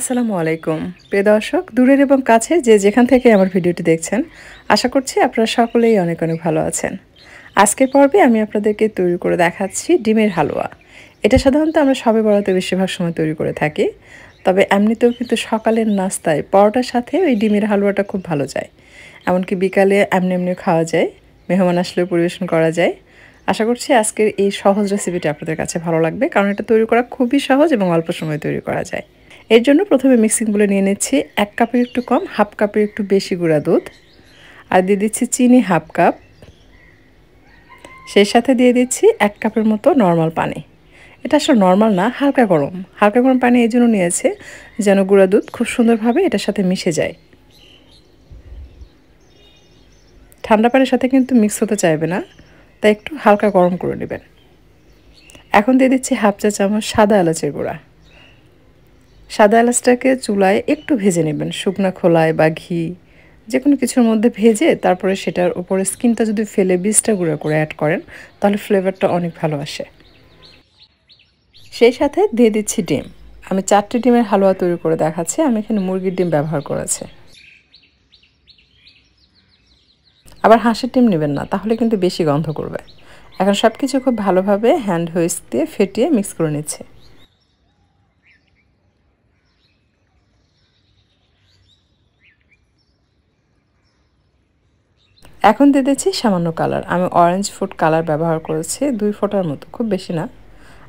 আসসালামু আলাইকুম প্রিয় দর্শক দূরের এবং কাছে যে যেখান থেকে আমার ভিডিওটি দেখছেন আশা করছি আপনারা সকলেই অনেক অনেক ভালো আছেন আজকের পর্বে আমি আপনাদেরকে তৈরি করে দেখাচ্ছি ডিমের হালুয়া এটা সাধারণত আমরা সবে বড়াতে বেশিরভাগ সময় তৈরি করে থাকি তবে এমনিতেও কিন্তু সকালের নাস্তায় পরোটার সাথে ওই ডিমের হালুয়াটা খুব ভালো যায় এমনকি বিকালে এমনি এমনি খাওয়া যায় মেহমান আসলেও পরিবেশন করা যায় আশা করছি আজকের এই সহজ রেসিপিটা আপনাদের কাছে ভালো লাগবে কারণ এটা তৈরি করা খুবই সহজ এবং অল্প সময় তৈরি করা যায় এর জন্য প্রথমে মিক্সিংগুলো নিয়ে নিচ্ছি এক কাপের একটু কম হাফ কাপের একটু বেশি গুঁড়া দুধ আর দিয়ে দিচ্ছি চিনি হাফ কাপ সেই সাথে দিয়ে দিচ্ছি এক কাপের মতো নর্মাল পানি এটা আসলে নর্মাল না হালকা গরম হালকা গরম পানি এই জন্য নিয়েছে যেন গুঁড়া দুধ খুব সুন্দরভাবে এটার সাথে মিশে যায় ঠান্ডা পানির সাথে কিন্তু মিক্স হতে চাইবে না তাই একটু হালকা গরম করে নেবেন এখন দিয়ে দিচ্ছি হাফ চা চামচ সাদা এলাচের গুঁড়া সাদা এলাচটাকে চুলায় একটু ভেজে নেবেন শুকনো খোলায় বা ঘি যে কোনো কিছুর মধ্যে ভেজে তারপরে সেটার উপরে স্কিনটা যদি ফেলে বীজটা গুঁড়ো করে অ্যাড করেন তাহলে ফ্লেভারটা অনেক ভালো আসে সেই সাথে দিয়ে দিচ্ছি ডিম আমি চারটি ডিমের হালুয়া তৈরি করে দেখাচ্ছি আমি এখানে মুরগির ডিম ব্যবহার করেছি আবার হাঁসের ডিম নেবেন না তাহলে কিন্তু বেশি গন্ধ করবে এখন সব কিছু খুব ভালোভাবে হ্যান্ড হুইস্ক দিয়ে ফেটিয়ে মিক্স করে নিচ্ছে এখন দিয়ে দিচ্ছি সামান্য কালার আমি অরেঞ্জ ফুড কালার ব্যবহার করেছি দুই ফোটার মতো খুব বেশি না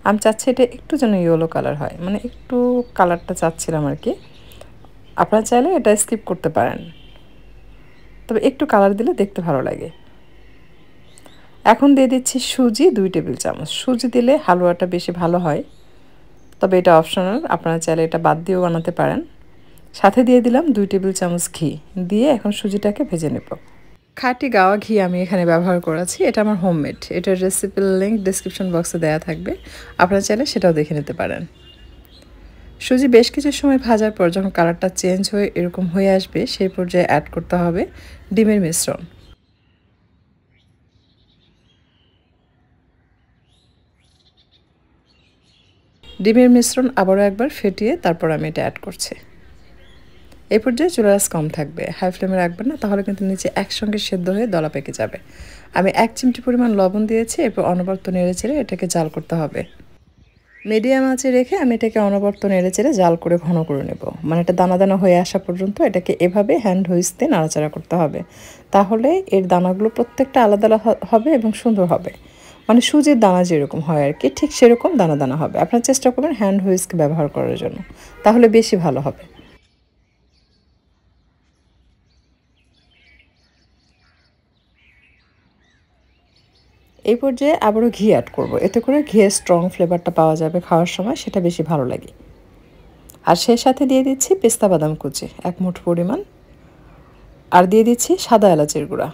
আমি চাচ্ছি এটা একটু যেন ইয়েলো কালার হয় মানে একটু কালারটা চাচ্ছিলাম আর কি আপনারা চাইলে এটা স্কিপ করতে পারেন তবে একটু কালার দিলে দেখতে ভালো লাগে এখন দিয়ে দিচ্ছি সুজি দুই টেবিল চামচ সুজি দিলে হালুয়াটা বেশি ভালো হয় তবে এটা অপশনাল আপনারা চাইলে এটা বাদ দিয়েও বানাতে পারেন সাথে দিয়ে দিলাম দুই টেবিল চামচ ঘি দিয়ে এখন সুজিটাকে ভেজে নেব খাটি গাওয়া ঘি আমি এখানে ব্যবহার করেছি এটা আমার হোমমেড এটার রেসিপির লিঙ্ক ডিসক্রিপশন বক্সে দেয়া থাকবে আপনারা চাইলে সেটাও দেখে নিতে পারেন সুজি বেশ কিছু সময় ভাজার পর যখন কালারটা চেঞ্জ হয়ে এরকম হয়ে আসবে সেই পর্যায়ে অ্যাড করতে হবে ডিমের মিশ্রণ ডিমের মিশ্রণ আবারও একবার ফেটিয়ে তারপর আমি এটা অ্যাড করছি এই পর্যায়ে চুলারাস কম থাকবে হাই ফ্লেমে রাখবেন না তাহলে কিন্তু নিচে একসঙ্গে সেদ্ধ হয়ে দলা পেকে যাবে আমি এক চিমটি পরিমাণ লবণ দিয়েছি এরপর অনবর্ত নেড়ে চেড়ে এটাকে জাল করতে হবে মিডিয়াম আঁচে রেখে আমি এটাকে অনবর্ত নেড়ে চেড়ে জাল করে ঘন করে নেব মানে এটা দানা দানা হয়ে আসা পর্যন্ত এটাকে এভাবে হ্যান্ড দিয়ে নাড়াচাড়া করতে হবে তাহলে এর দানাগুলো প্রত্যেকটা আলাদা হবে এবং সুন্দর হবে মানে সুজির দানা যেরকম হয় আর কি ঠিক সেরকম দানা দানা হবে আপনারা চেষ্টা করবেন হ্যান্ড হুইস্ক ব্যবহার করার জন্য তাহলে বেশি ভালো হবে এই পর্যায়ে আবারও ঘি অ্যাড করব এতে করে ঘিয়ের স্ট্রং ফ্লেভারটা পাওয়া যাবে খাওয়ার সময় সেটা বেশি ভালো লাগে আর সেই সাথে দিয়ে দিচ্ছি পেস্তা বাদাম কুচি এক মুঠ পরিমাণ আর দিয়ে দিচ্ছি সাদা এলাচের গুঁড়া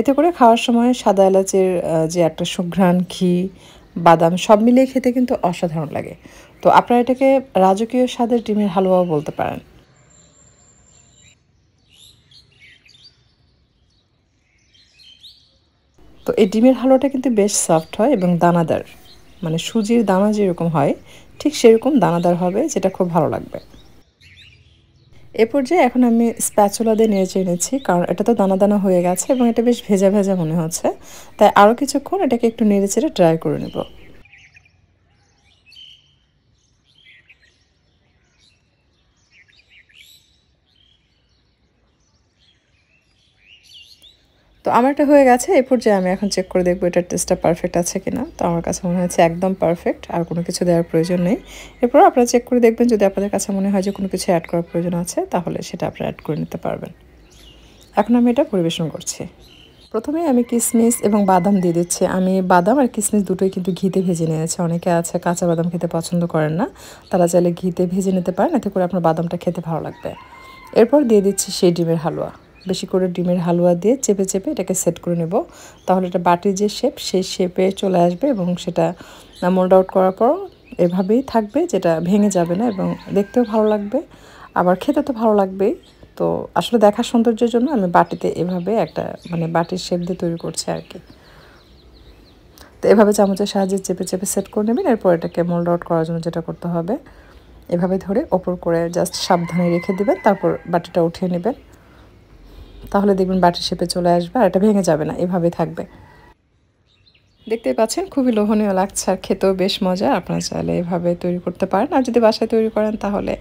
এতে করে খাওয়ার সময় সাদা এলাচের যে একটা সুঘ্রাণ ঘি বাদাম সব মিলিয়ে খেতে কিন্তু অসাধারণ লাগে তো আপনারা এটাকে রাজকীয় স্বাদের ডিমের হালুয়াও বলতে পারেন তো এই ডিমের হালুয়াটা কিন্তু বেশ সফট হয় এবং দানাদার মানে সুজির দানা যেরকম হয় ঠিক সেরকম দানাদার হবে যেটা খুব ভালো লাগবে এ পর্যায়ে এখন আমি স্প্যাচুলা দিয়ে নেড়ে চেড়ে নিচ্ছি কারণ এটা তো দানা দানা হয়ে গেছে এবং এটা বেশ ভেজা ভেজা মনে হচ্ছে তাই আরও কিছুক্ষণ এটাকে একটু নেড়ে চেড়ে ড্রাই করে নেবো তো আমারটা হয়ে গেছে এই পর্যায়ে আমি এখন চেক করে দেখবো এটার টেস্টটা পারফেক্ট আছে কিনা তো আমার কাছে মনে হয়েছে একদম পারফেক্ট আর কোনো কিছু দেওয়ার প্রয়োজন নেই এরপর আপনারা চেক করে দেখবেন যদি আপনাদের কাছে মনে হয় যে কোনো কিছু অ্যাড করার প্রয়োজন আছে তাহলে সেটা আপনারা অ্যাড করে নিতে পারবেন এখন আমি এটা পরিবেশন করছি প্রথমে আমি কিসমিস এবং বাদাম দিয়ে দিচ্ছি আমি বাদাম আর কিসমিস দুটোই কিন্তু ঘিতে ভেজে নিয়েছি অনেকে আছে কাঁচা বাদাম খেতে পছন্দ করেন না তারা চাইলে ঘিতে ভেজে নিতে পারেন এতে করে আপনার বাদামটা খেতে ভালো লাগবে এরপর দিয়ে দিচ্ছি সেই ডিমের হালুয়া বেশি করে ডিমের হালুয়া দিয়ে চেপে চেপে এটাকে সেট করে নেব তাহলে এটা বাটির যে শেপ সেই শেপে চলে আসবে এবং সেটা মোল্ড আউট করার পর এভাবেই থাকবে যেটা ভেঙে যাবে না এবং দেখতেও ভালো লাগবে আবার খেতে তো ভালো লাগবেই তো আসলে দেখার সৌন্দর্যের জন্য আমি বাটিতে এভাবে একটা মানে বাটির শেপ দিয়ে তৈরি করছি আর কি তো এভাবে চামচের সাহায্যে চেপে চেপে সেট করে নেবেন এরপর এটাকে মোল্ড আউট করার জন্য যেটা করতে হবে এভাবে ধরে ওপর করে জাস্ট সাবধানে রেখে দেবেন তারপর বাটিটা উঠিয়ে নেবেন তাহলে দেখবেন বাটির শেপে চলে আসবে আর এটা ভেঙে যাবে না এভাবে থাকবে দেখতে পাচ্ছেন খুবই লোভনীয় লাগছে আর খেতেও বেশ মজা আপনারা চাইলে এভাবে তৈরি করতে পারেন আর যদি বাসায় তৈরি করেন তাহলে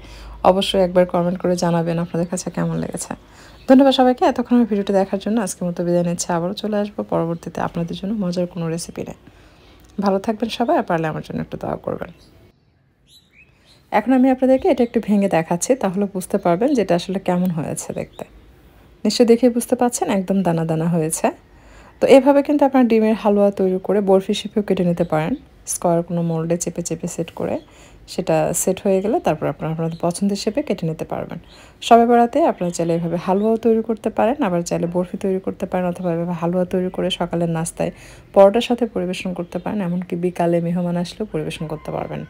অবশ্যই একবার কমেন্ট করে জানাবেন আপনাদের কাছে কেমন লেগেছে ধন্যবাদ সবাইকে এতক্ষণ ভিডিওটি দেখার জন্য আজকের মতো বিদায় নিচ্ছে আবারও চলে আসবো পরবর্তীতে আপনাদের জন্য মজার কোনো রেসিপি নেই ভালো থাকবেন সবাই আর পারলে আমার জন্য একটু দাওয়া করবেন এখন আমি আপনাদেরকে এটা একটু ভেঙে দেখাচ্ছি তাহলে বুঝতে পারবেন যেটা আসলে কেমন হয়েছে দেখতে নিশ্চয় দেখে বুঝতে পাচ্ছেন একদম দানা দানা হয়েছে তো এভাবে কিন্তু আপনার ডিমের হালুয়া তৈরি করে বরফি শিপেও কেটে নিতে পারেন স্কোয়ার কোনো মোল্ডে চেপে চেপে সেট করে সেটা সেট হয়ে গেলে তারপর আপনারা আপনাদের পছন্দের শেপে কেটে নিতে পারবেন সবে বেড়াতে আপনারা চাইলে এভাবে হালুয়াও তৈরি করতে পারেন আবার চাইলে বরফি তৈরি করতে পারেন অথবা এভাবে হালুয়া তৈরি করে সকালের নাস্তায় পরোটার সাথে পরিবেশন করতে পারেন এমনকি বিকালে মেহমান আসলেও পরিবেশন করতে পারবেন